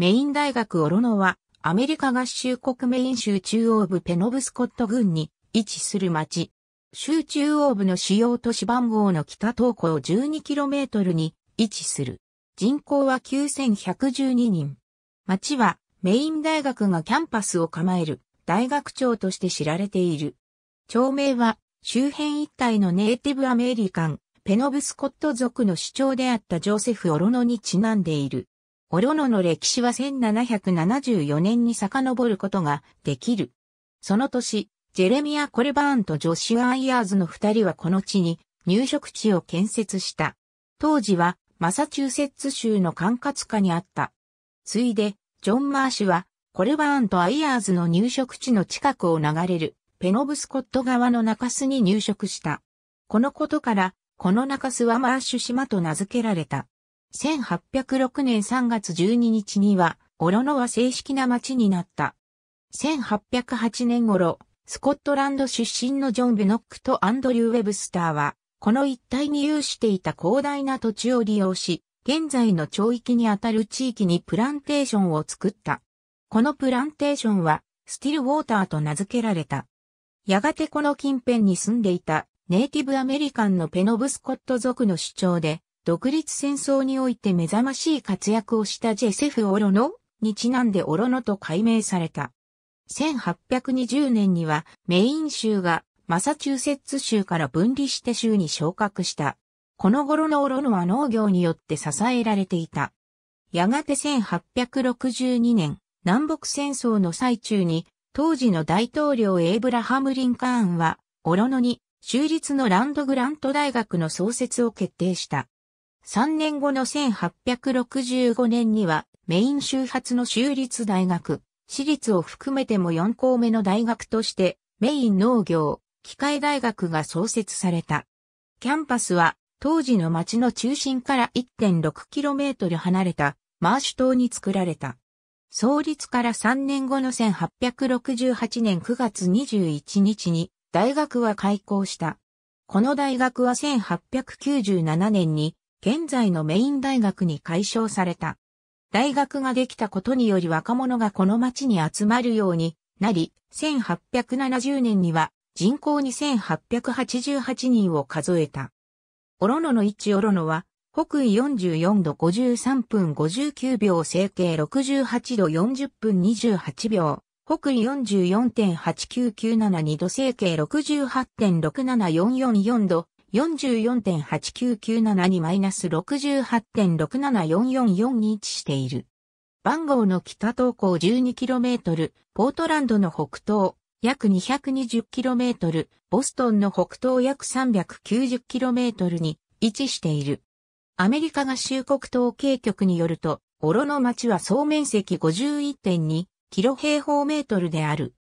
メイン大学オロノは、アメリカ合衆国メイン州中央部ペノブスコット郡に位置する町。州中央部の主要都市番号の北東高 12km に位置する。人口は9112人。町はメイン大学がキャンパスを構える大学長として知られている。町名は周辺一帯のネイティブアメリカン、ペノブスコット族の主張であったジョセフ・オロノにちなんでいる。おろのの歴史は1774年に遡ることができる。その年、ジェレミア・コルバーンとジョシュア・アイヤーズの二人はこの地に入植地を建設した。当時はマサチューセッツ州の管轄下にあった。ついで、ジョン・マーシュはコルバーンとアイヤーズの入植地の近くを流れるペノブスコット川の中州に入植した。このことから、この中州はマーシュ島と名付けられた。1806年3月12日には、オロノは正式な町になった。1808年頃、スコットランド出身のジョン・ベノックとアンドリュー・ウェブスターは、この一帯に有していた広大な土地を利用し、現在の町域にあたる地域にプランテーションを作った。このプランテーションは、スティルウォーターと名付けられた。やがてこの近辺に住んでいたネイティブアメリカンのペノブスコット族の主張で、独立戦争において目覚ましい活躍をしたジェセフ・オロノにちなんでオロノと改名された。1820年にはメイン州がマサチューセッツ州から分離して州に昇格した。この頃のオロノは農業によって支えられていた。やがて1862年、南北戦争の最中に、当時の大統領エイブラハム・リンカーンは、オロノに、州立のランドグラント大学の創設を決定した。3年後の1865年にはメイン周発の州立大学、私立を含めても4校目の大学としてメイン農業、機械大学が創設された。キャンパスは当時の町の中心から 1.6km 離れたマーシュ島に作られた。創立から3年後の1868年9月21日に大学は開校した。この大学は1897年に現在のメイン大学に解消された。大学ができたことにより若者がこの町に集まるようになり、1870年には人口2888人を数えた。オロノの位置オロノは、北緯44度53分59秒、整形68度40分28秒、北緯44.89972度、整形68.67444度、44.8997にマイナス68.674444に位置している。番号の北東高 12km、ポートランドの北東、約 220km、ボストンの北東約 390km に位置している。アメリカ合衆国統計局によると、オロの町は総面積51.2キロ平方メートルである。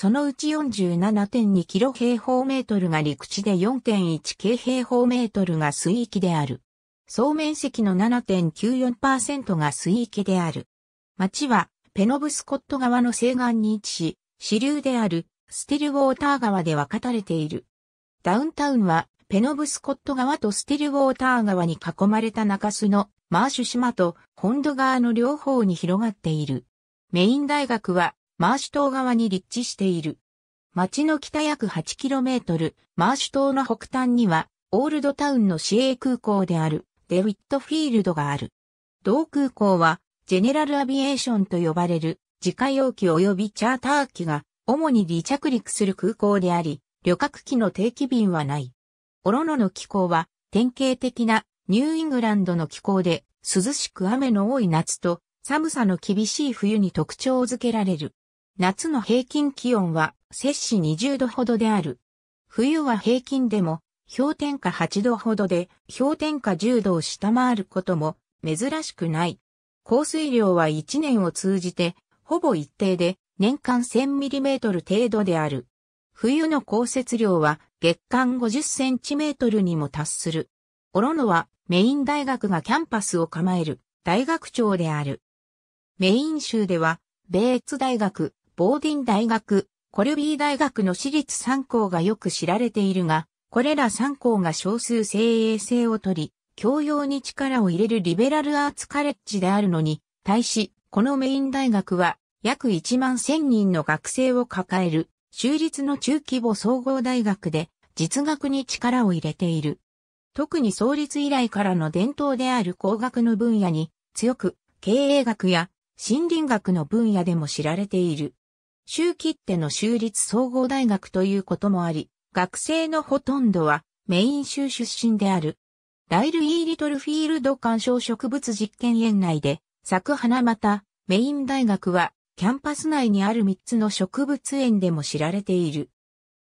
そのうち 47.2km 平方メートルが陸地で 4.1K 平方メートルが水域である。総面積の7.94%が水域である。町はペノブスコット川の西岸に位置し、支流であるスティルウォーター川で分かたれている。ダウンタウンはペノブスコット川とスティルウォーター川に囲まれた中州のマーシュ島と本土側の両方に広がっている。メイン大学はマーシュ島側に立地している。町の北約 8km、マーシュ島の北端には、オールドタウンの市営空港である、デウィットフィールドがある。同空港は、ジェネラルアビエーションと呼ばれる、自家用機及びチャーター機が、主に離着陸する空港であり、旅客機の定期便はない。オロノの気候は、典型的なニューイングランドの気候で、涼しく雨の多い夏と、寒さの厳しい冬に特徴づけられる。夏の平均気温は摂氏20度ほどである。冬は平均でも氷点下8度ほどで氷点下10度を下回ることも珍しくない。降水量は1年を通じてほぼ一定で年間 1000mm 程度である。冬の降雪量は月間 50cm にも達する。オロノはメイン大学がキャンパスを構える大学長である。メイン州では、ベーツ大学、ボーディン大学、コルビー大学の私立3校がよく知られているが、これら3校が少数精鋭性を取り、教養に力を入れるリベラルアーツカレッジであるのに、対し、このメイン大学は、約1万1000人の学生を抱える、州立の中規模総合大学で、実学に力を入れている。特に創立以来からの伝統である工学の分野に、強く、経営学や、森林学の分野でも知られている。州切手の州立総合大学ということもあり、学生のほとんどはメイン州出身である。ライル・イー・リトルフィールド干渉植物実験園内で、咲く花また、メイン大学は、キャンパス内にある3つの植物園でも知られている。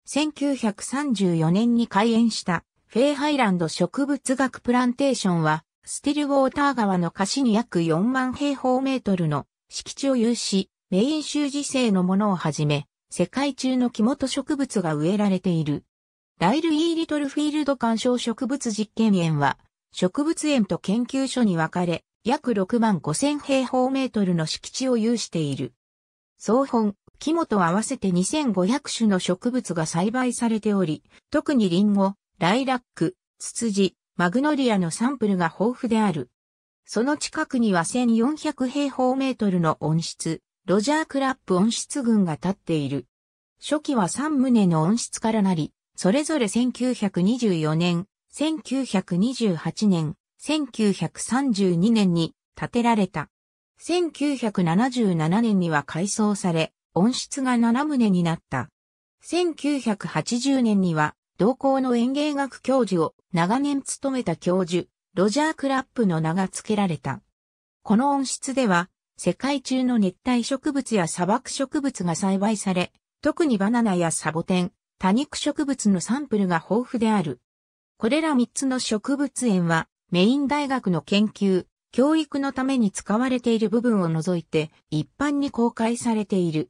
1934年に開園したフェイハイランド植物学プランテーションは、スティルウォーター川の河岸に約4万平方メートルの敷地を有し、メイン州時世のものをはじめ、世界中の木本植物が植えられている。ライル・イー・リトルフィールド鑑賞植物実験園は、植物園と研究所に分かれ、約6万5千平方メートルの敷地を有している。総本、木本合わせて2500種の植物が栽培されており、特にリンゴ、ライラック、ツツジ、マグノリアのサンプルが豊富である。その近くには1400平方メートルの温室、ロジャークラップ温室群が建っている。初期は3棟の温室からなり、それぞれ1924年、1928年、1932年に建てられた。1977年には改装され、温室が7棟になった。1980年には、同校の園芸学教授を長年務めた教授、ロジャー・クラップの名が付けられた。この温室では、世界中の熱帯植物や砂漠植物が栽培され、特にバナナやサボテン、多肉植物のサンプルが豊富である。これら3つの植物園は、メイン大学の研究、教育のために使われている部分を除いて、一般に公開されている。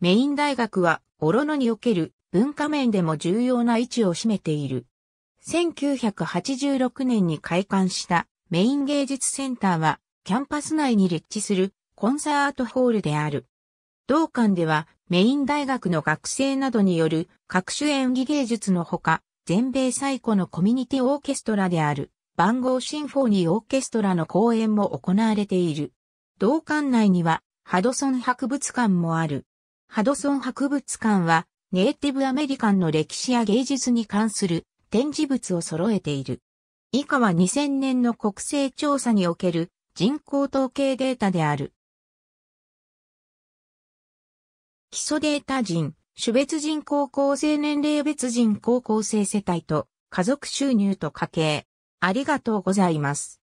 メイン大学は、オロノにおける文化面でも重要な位置を占めている。1986年に開館したメイン芸術センターは、キャンパス内に立地するコンサートホールである。同館ではメイン大学の学生などによる各種演技芸術のほか、全米最古のコミュニティオーケストラである番号シンフォニーオーケストラの公演も行われている。同館内にはハドソン博物館もある。ハドソン博物館はネイティブアメリカンの歴史や芸術に関する展示物を揃えている。以下は2000年の国勢調査における人口統計データである。基礎データ人、種別人高校生年齢別人高校生世帯と家族収入と家計。ありがとうございます。